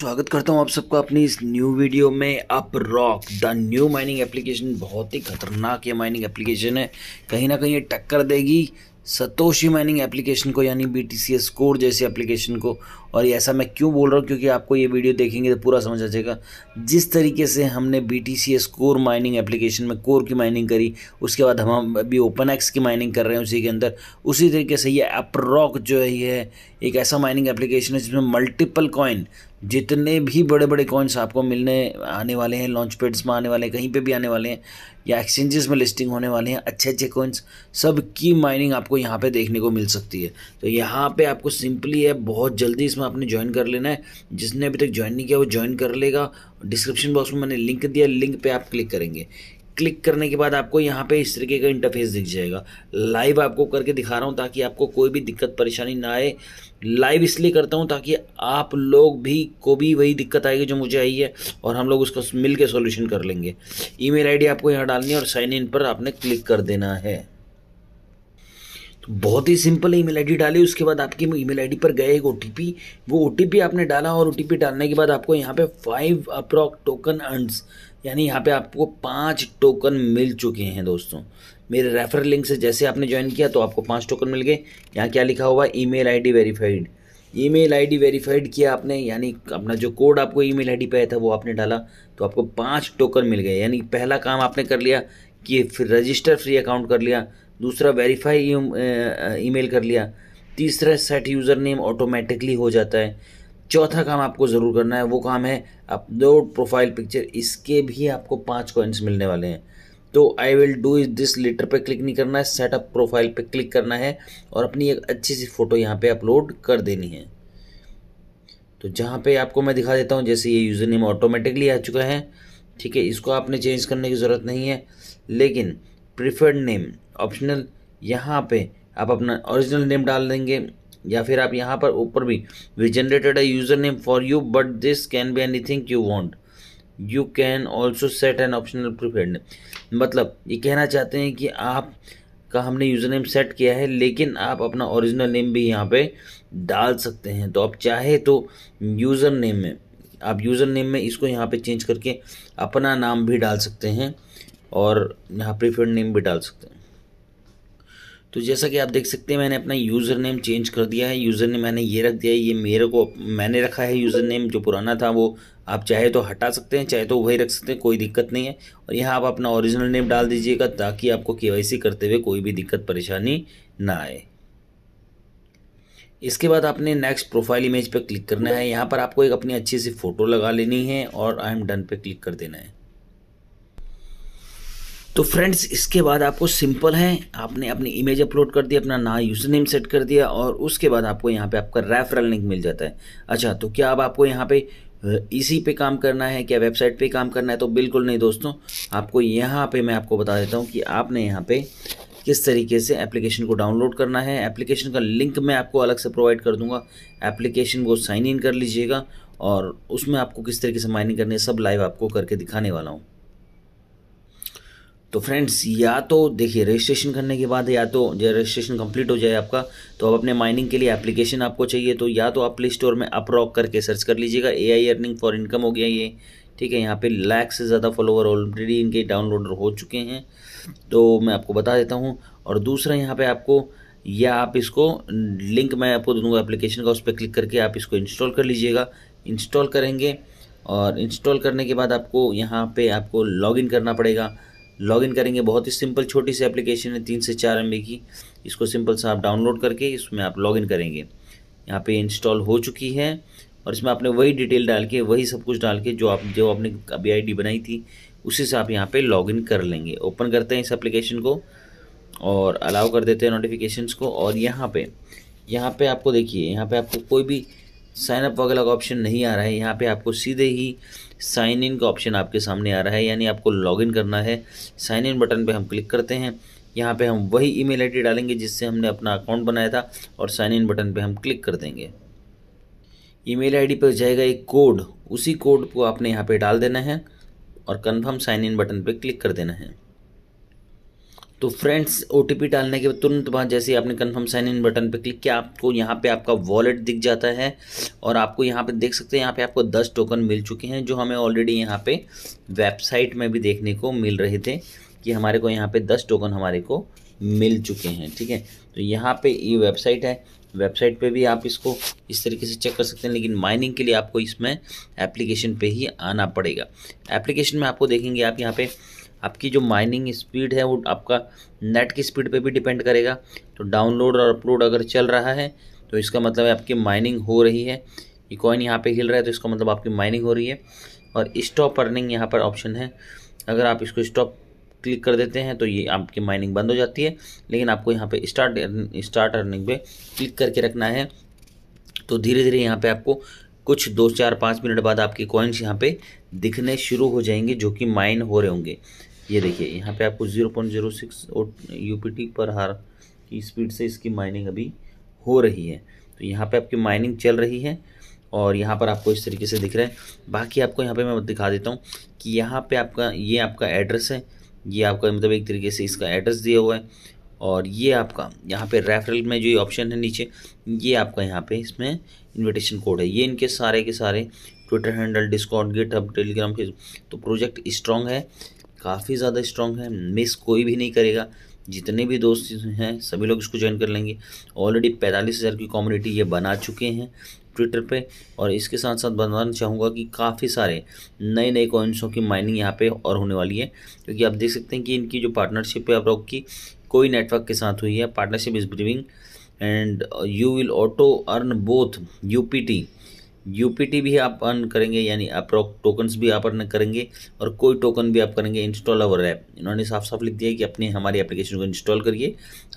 स्वागत करता हूं आप सबका अपनी इस न्यू वीडियो में UpRock the new mining application बहुत ही खतरनाक ये माइनिंग एप्लीकेशन है कहीं ना कहीं ये टक्कर देगी सतोशी माइनिंग एप्लीकेशन को यानी B T C S core जैसी एप्लीकेशन को और ये ऐसा मैं क्यों बोल रहा हूँ क्योंकि आपको ये वीडियो देखेंगे तो पूरा समझ आ जाएगा जिस तरीके से हमने B T C S core mining application में कोर की माइनिंग करी उसके बाद हम अभी ओपन एक्स की माइनिंग कर रहे हैं उसी के अंदर उसी तरीके से ये अप्रॉक जो है ये एक ऐसा माइनिंग एप्लीकेशन है जिसमें मल्टीपल कॉइन जितने भी बड़े बड़े कॉइन्स आपको मिलने आने वाले हैं लॉन्च पेड्स में आने वाले हैं कहीं पे भी आने वाले हैं या एक्सचेंजेस में लिस्टिंग होने वाले हैं अच्छे अच्छे कॉइन्स सब की माइनिंग आपको यहाँ पे देखने को मिल सकती है तो यहाँ पे आपको सिंपली है बहुत जल्दी इसमें आपने ज्वाइन कर लेना है जिसने अभी तक ज्वाइन नहीं किया वो ज्वाइन कर लेगा डिस्क्रिप्शन बॉक्स में मैंने लिंक दिया लिंक पर आप क्लिक करेंगे क्लिक करने के बाद आपको यहाँ पे इस तरीके का इंटरफेस दिख जाएगा लाइव आपको करके दिखा रहा हूँ ताकि आपको कोई भी दिक्कत परेशानी ना आए लाइव इसलिए करता हूँ ताकि आप लोग भी को भी वही दिक्कत आएगी जो मुझे आई है और हम लोग उसका मिल के सोल्यूशन कर लेंगे ई आईडी आपको यहाँ डालनी है और साइन इन पर आपने क्लिक कर देना है तो बहुत ही सिंपल ईमेल आईडी डाली उसके बाद आपकी ईमेल आईडी पर गए एक ओटीपी वो ओटीपी आपने डाला और ओटीपी डालने के बाद आपको यहाँ पे फाइव अप्रॉक टोकन अर्नस यानी यहाँ पे आपको पाँच टोकन मिल चुके हैं दोस्तों मेरे रेफर लिंक से जैसे आपने ज्वाइन किया तो आपको पाँच टोकन मिल गए यहाँ क्या लिखा हुआ email verified email verified किया आपने यानी अपना जो कोड आपको ई मेल पे आया था वो आपने डाला तो आपको पाँच टोकन मिल गए यानी पहला काम आपने कर लिया कि फिर रजिस्टर फ्री अकाउंट कर लिया दूसरा verify email e- e- e- कर लिया तीसरा सेट यूज़र नेम ऑटोमेटिकली हो जाता है चौथा काम आपको ज़रूर करना है वो काम है अपलोड प्रोफाइल पिक्चर इसके भी आपको पाँच कॉइन्स मिलने वाले हैं तो I will do is this letter पे क्लिक नहीं करना है सेटअप प्रोफाइल पे क्लिक करना है और अपनी एक अच्छी सी फ़ोटो यहाँ पे अपलोड कर देनी है तो जहाँ पे आपको मैं दिखा देता हूँ जैसे ये यूज़र नेम ऑटोमेटिकली आ चुका है ठीक है इसको आपने चेंज करने की ज़रूरत नहीं है लेकिन प्रिफर्ड नेम ऑप्शनल यहाँ पे आप अपना ओरिजिनल नेम डाल देंगे या फिर आप यहाँ पर ऊपर भी we generated a user name for you but this can be anything you want you can also set an optional preferred name मतलब ये कहना चाहते हैं कि आप का हमने यूज़र नेम सेट किया है लेकिन आप अपना ओरिजिनल नेम भी यहाँ पे डाल सकते हैं तो आप चाहे तो यूज़र नेम में आप यूज़र नेम में इसको यहाँ पे चेंज करके अपना नाम भी डाल सकते हैं और यहाँ प्रीफर्ड नेम भी डाल सकते हैं तो जैसा कि आप देख सकते हैं मैंने अपना यूज़र नेम चेंज कर दिया है यूज़र नेम मैंने ये रख दिया है ये मेरे को मैंने रखा है यूज़र नेम जो पुराना था वो आप चाहे तो हटा सकते हैं चाहे तो वही रख सकते हैं कोई दिक्कत नहीं है और यहाँ आप अपना ओरिजिनल नेम डाल दीजिएगा ताकि आपको के करते हुए कोई भी दिक्कत परेशानी ना आए इसके बाद आपने नेक्स्ट प्रोफाइल इमेज पर क्लिक करना है यहाँ पर आपको एक अपनी अच्छी सी फ़ोटो लगा लेनी है और आई एम डन पर क्लिक कर देना है तो फ्रेंड्स इसके बाद आपको सिंपल है आपने अपनी इमेज अपलोड कर दी अपना ना यूज़र नेम सेट कर दिया और उसके बाद आपको यहाँ पे आपका रेफरल लिंक मिल जाता है अच्छा तो क्या अब आपको यहाँ पे इसी पे काम करना है क्या वेबसाइट पे काम करना है तो बिल्कुल नहीं दोस्तों आपको यहाँ पे मैं आपको बता देता हूँ कि आपने यहाँ पे किस तरीके से एप्लीकेशन को डाउनलोड करना है एप्लीकेशन का लिंक मैं आपको अलग से प्रोवाइड कर दूंगा एप्लीकेशन को साइन इन कर लीजिएगा और उसमें आपको किस तरीके से माइनिंग करनी है सब लाइव आपको करके दिखाने वाला हूँ तो फ्रेंड्स या तो देखिए रजिस्ट्रेशन करने के बाद या तो जो रजिस्ट्रेशन कंप्लीट हो जाए आपका तो अब अपने माइनिंग के लिए एप्लीकेशन आपको चाहिए तो या तो आप प्ले स्टोर में अपरॉक करके सर्च कर लीजिएगा A I earning for income हो गया ये ठीक है यहाँ पे लैक से ज़्यादा फॉलोवर ऑलरेडी इनके डाउनलोड हो चुके हैं तो मैं आपको बता देता हूँ और दूसरा यहाँ पर आपको या आप इसको लिंक मैं आपको दूंगा एप्लीकेशन का उस पर क्लिक करके आप इसको इंस्टॉल कर लीजिएगा इंस्टॉल करेंगे और इंस्टॉल करने के बाद आपको यहाँ पे आपको लॉगिन करना पड़ेगा लॉगिन करेंगे बहुत ही सिंपल छोटी सी एप्लीकेशन है तीन से चार एम की इसको सिंपल सा आप डाउनलोड करके इसमें आप लॉगिन करेंगे यहाँ पे इंस्टॉल हो चुकी है और इसमें आपने वही डिटेल डाल के वही सब कुछ डाल के जो आप जो आपने अभी आईडी बनाई थी उसी से आप यहाँ पे लॉगिन कर लेंगे ओपन करते हैं इस एप्लीकेशन को और अलाउ कर देते हैं नोटिफिकेशंस को और यहाँ पे यहाँ पे आपको देखिए यहाँ पे आपको कोई भी साइनअप वगैरह का ऑप्शन नहीं आ रहा है यहाँ पे आपको सीधे ही साइन इन का ऑप्शन आपके सामने आ रहा है यानी आपको लॉगिन करना है साइन इन बटन पे हम क्लिक करते हैं यहाँ पे हम वही ईमेल आईडी डालेंगे जिससे हमने अपना अकाउंट बनाया था और साइन इन बटन पे हम क्लिक कर देंगे ईमेल आईडी पर जाएगा एक कोड उसी कोड को आपने यहाँ पे डाल देना है और कन्फर्म साइन इन बटन पे क्लिक कर देना है तो फ्रेंड्स ओ डालने के बाद तुरंत बाद जैसे आपने कन्फर्म साइन इन बटन पर क्लिक किया आपको यहाँ पे आपका वॉलेट दिख जाता है और आपको यहाँ पे देख सकते हैं यहाँ पे आपको दस टोकन मिल चुके हैं जो हमें ऑलरेडी यहाँ पे वेबसाइट में भी देखने को मिल रहे थे कि हमारे को यहाँ पे दस टोकन हमारे को मिल चुके हैं ठीक है तो यहाँ पे ये वेबसाइट है वेबसाइट पे भी आप इसको इस तरीके से चेक कर सकते हैं लेकिन माइनिंग के लिए आपको इसमें एप्लीकेशन पे ही आना पड़ेगा एप्लीकेशन में आपको देखेंगे आप यहाँ पे आपकी जो माइनिंग स्पीड है वो आपका नेट की स्पीड पे भी डिपेंड करेगा तो डाउनलोड और अपलोड अगर चल रहा है तो इसका मतलब है आपकी माइनिंग हो रही है ये कॉइन यहाँ पे हिल रहा है तो इसका मतलब आपकी माइनिंग हो रही है और स्टॉप अर्निंग यहाँ पर ऑप्शन है अगर आप इसको स्टॉप क्लिक कर देते हैं तो ये आपकी माइनिंग बंद हो जाती है लेकिन आपको यहाँ पर स्टार्ट स्टार्ट अर्निंग पे क्लिक करके रखना है तो धीरे धीरे यहाँ पर आपको कुछ दो चार पाँच मिनट बाद आपके कॉइन्स यहाँ पे दिखने शुरू हो जाएंगे जो कि माइन हो रहे होंगे ये देखिए यहाँ पे आपको zero point zero six U P T पर हार की स्पीड से इसकी माइनिंग अभी हो रही है तो यहाँ पे आपकी माइनिंग चल रही है और यहाँ पर आपको इस तरीके से दिख रहा है बाकी आपको यहाँ पे मैं दिखा देता हूँ कि यहाँ पे आपका ये आपका एड्रेस है ये आपका मतलब एक तरीके से इसका एड्रेस दिया हुआ है और ये आपका यहाँ पे रेफरल में जो ऑप्शन है नीचे ये आपका यहाँ पे इसमें इनविटेशन कोड है ये इनके सारे के सारे ट्विटर हैंडल डिस्काउंट गेट अब टेलीग्राम तो प्रोजेक्ट स्ट्रॉन्ग है काफ़ी ज़्यादा स्ट्रॉन्ग है मिस कोई भी नहीं करेगा जितने भी दोस्त हैं सभी लोग इसको ज्वाइन कर लेंगे ऑलरेडी पैंतालीस हज़ार की कम्युनिटी ये बना चुके हैं ट्विटर पे और इसके साथ साथ बताना चाहूँगा कि काफ़ी सारे नए नए कॉइन्सों की माइनिंग यहाँ पे और होने वाली है क्योंकि आप देख सकते हैं कि इनकी जो पार्टनरशिप है आप लोग की कोई नेटवर्क के साथ हुई है partnership is brewing and you will auto earn both U P T UPT भी आप अर्न करेंगे यानी अप्रोक टोकन्स भी आप अर्न करेंगे और कोई टोकन भी आप करेंगे इंस्टॉल अवर ऐप इन्होंने साफ साफ लिख दिया कि अपने हमारी एप्लीकेशन को इंस्टॉल करिए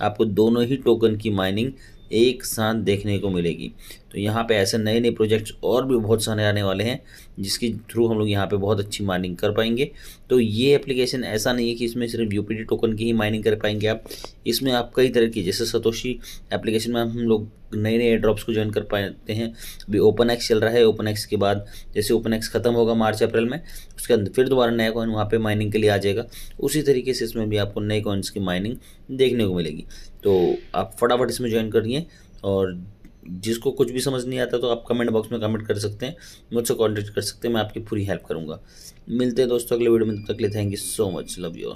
आपको दोनों ही टोकन की माइनिंग एक साथ देखने को मिलेगी तो यहाँ पे ऐसे नए नए प्रोजेक्ट्स और भी बहुत सारे आने वाले हैं जिसके थ्रू हम लोग यहाँ पे बहुत अच्छी माइनिंग कर पाएंगे तो ये एप्लीकेशन ऐसा नहीं है कि इसमें सिर्फ यू टोकन की ही माइनिंग कर पाएंगे आप इसमें आप कई तरह की जैसे सतोशी एप्लीकेशन में हम लोग नए नए ड्रॉप्स को ज्वाइन कर पाते हैं अभी ओपन एक्स चल रहा है ओपन एक्स के बाद जैसे ओपन एक्स खत्म होगा मार्च अप्रैल में उसके अंदर फिर दोबारा नया कॉइन वहाँ पे माइनिंग के लिए आ जाएगा उसी तरीके से इसमें भी आपको नए कॉइन्स की माइनिंग देखने को मिलेगी तो आप फटाफट इसमें ज्वाइन करिए और जिसको कुछ भी समझ नहीं आता तो आप कमेंट बॉक्स में कमेंट कर सकते हैं मुझसे कॉन्टेक्ट कर सकते हैं मैं आपकी पूरी हेल्प करूँगा मिलते हैं दोस्तों अगले वीडियो में तब तक ले thank you so much love you